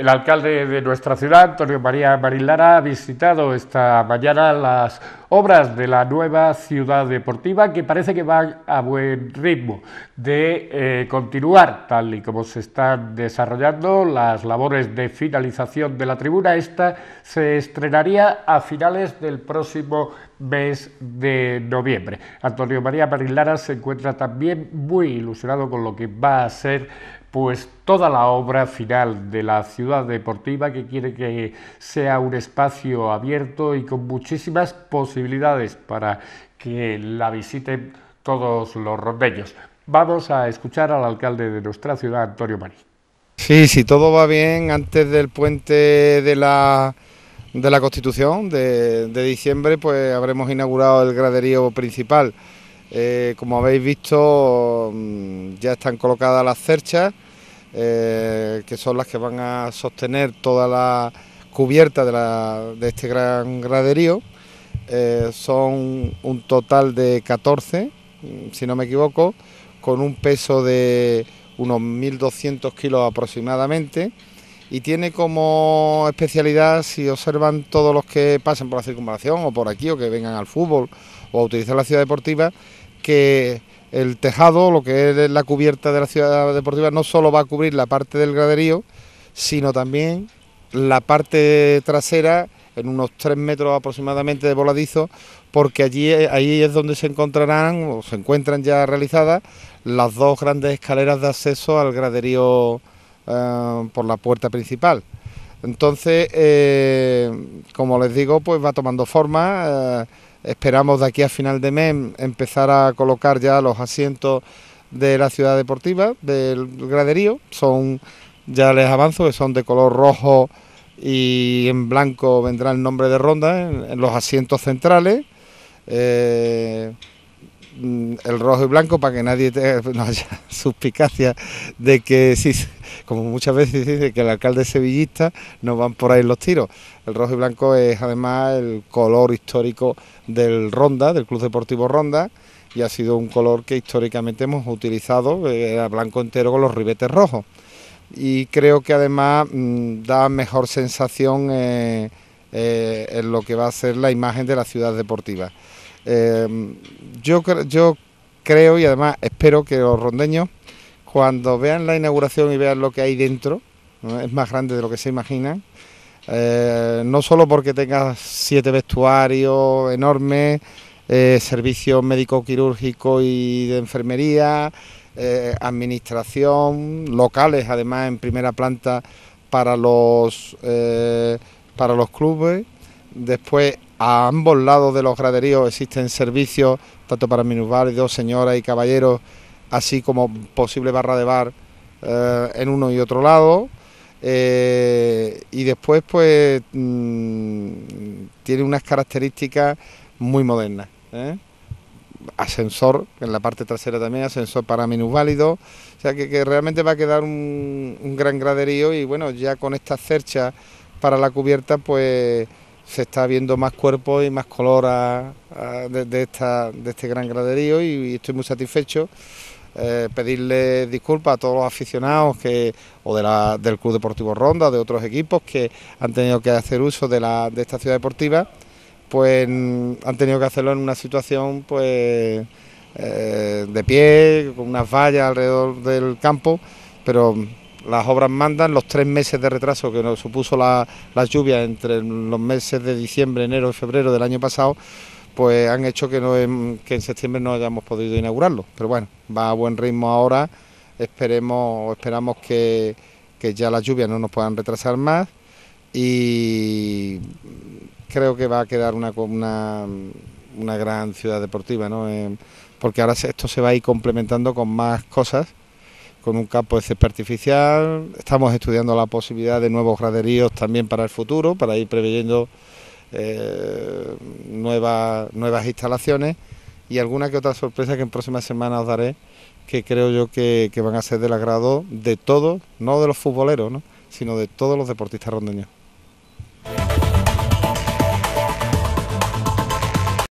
El alcalde de nuestra ciudad, Antonio María Marilara, ha visitado esta mañana las obras de la nueva ciudad deportiva que parece que van a buen ritmo de eh, continuar tal y como se están desarrollando las labores de finalización de la tribuna. Esta se estrenaría a finales del próximo mes de noviembre. Antonio María Marilara se encuentra también muy ilusionado con lo que va a ser pues toda la obra final de la ciudad deportiva que quiere que sea un espacio abierto y con muchísimas posibilidades para que la visiten todos los rondeños. Vamos a escuchar al alcalde de nuestra ciudad, Antonio María. Sí, si todo va bien, antes del puente de la de la Constitución de, diciembre, pues habremos inaugurado el graderío principal. Eh, como habéis visto, mm, ya están colocadas las cerchas, eh, que son las que van a sostener toda la cubierta de, este gran graderío. Eh, son un total de 14, mm, si no me equivoco, con un peso de unos 1.200 kilos aproximadamente y tiene como especialidad, si observan todos los que pasan por la circunvalación o por aquí o que vengan al fútbol o a utilizar la ciudad deportiva, que el tejado, lo que es la cubierta de la ciudad deportiva, no solo va a cubrir la parte del graderío, sino también la parte trasera en unos tres metros aproximadamente de voladizo, porque allí ahí es donde se encontrarán o se encuentran ya realizadas las dos grandes escaleras de acceso al graderío eh, por la puerta principal. Entonces, eh, como les digo, pues va tomando forma. Eh, esperamos de aquí a final de mes empezar a colocar ya los asientos de la ciudad deportiva, del graderío. Son, ya les avanzo, que son de color rojo y en blanco vendrá el nombre de ronda en, los asientos centrales. Mm, el rojo y blanco para que nadie tenga haya suspicacia de que, sí, como muchas veces dice que el alcalde sevillista, no van por ahí los tiros. El rojo y blanco es además el color histórico del Ronda, del Club Deportivo Ronda, y ha sido un color que históricamente hemos utilizado, ...a blanco entero con los ribetes rojos. Y creo que además mm, da mejor sensación eh, eh, en lo que va a ser la imagen de la ciudad deportiva. Em, yo, creo y además espero que los rondeños, cuando vean la inauguración y vean lo que hay dentro, es más grande de lo que se imaginan, eh, no solo porque tenga siete vestuarios enormes, eh, servicio médico-quirúrgico y de enfermería, eh, administración, locales además en primera planta para los, eh, para los clubes, después a ambos lados de los graderíos existen servicios, tanto para minusválidos, señoras y caballeros, así como posible barra de bar eh, en uno y otro lado. Eh, y después, pues, mm, tiene unas características muy modernas. ¿eh? Ascensor, en la parte trasera también, ascensor para minusválidos. O sea que, realmente va a quedar un, un gran graderío y bueno, ya con estas cerchas para la cubierta, pues se está viendo más cuerpo y más color de, este gran graderío y, estoy muy satisfecho. Eh, pedirle disculpas a todos los aficionados que, o del Club Deportivo Ronda, de otros equipos que han tenido que hacer uso de, esta ciudad deportiva, pues han tenido que hacerlo en una situación pues eh, de pie, con unas vallas alrededor del campo, pero las obras mandan, los tres meses de retraso que nos supuso la, lluvias lluvia entre los meses de diciembre, enero y febrero del año pasado, pues han hecho que, no en, que en septiembre no hayamos podido inaugurarlo. Pero bueno, va a buen ritmo ahora, esperemos esperamos que, ya las lluvias no nos puedan retrasar más y creo que va a quedar una, gran ciudad deportiva, ¿no? Em, porque ahora esto se va a ir complementando con más cosas con un campo de césped artificial, estamos estudiando la posibilidad de nuevos graderíos también para el futuro, para ir preveyendo eh, nuevas, nuevas instalaciones y alguna que otra sorpresa que en próximas semanas os daré, que creo yo que, van a ser del agrado de todos, no de los futboleros, sino de todos los deportistas rondeños.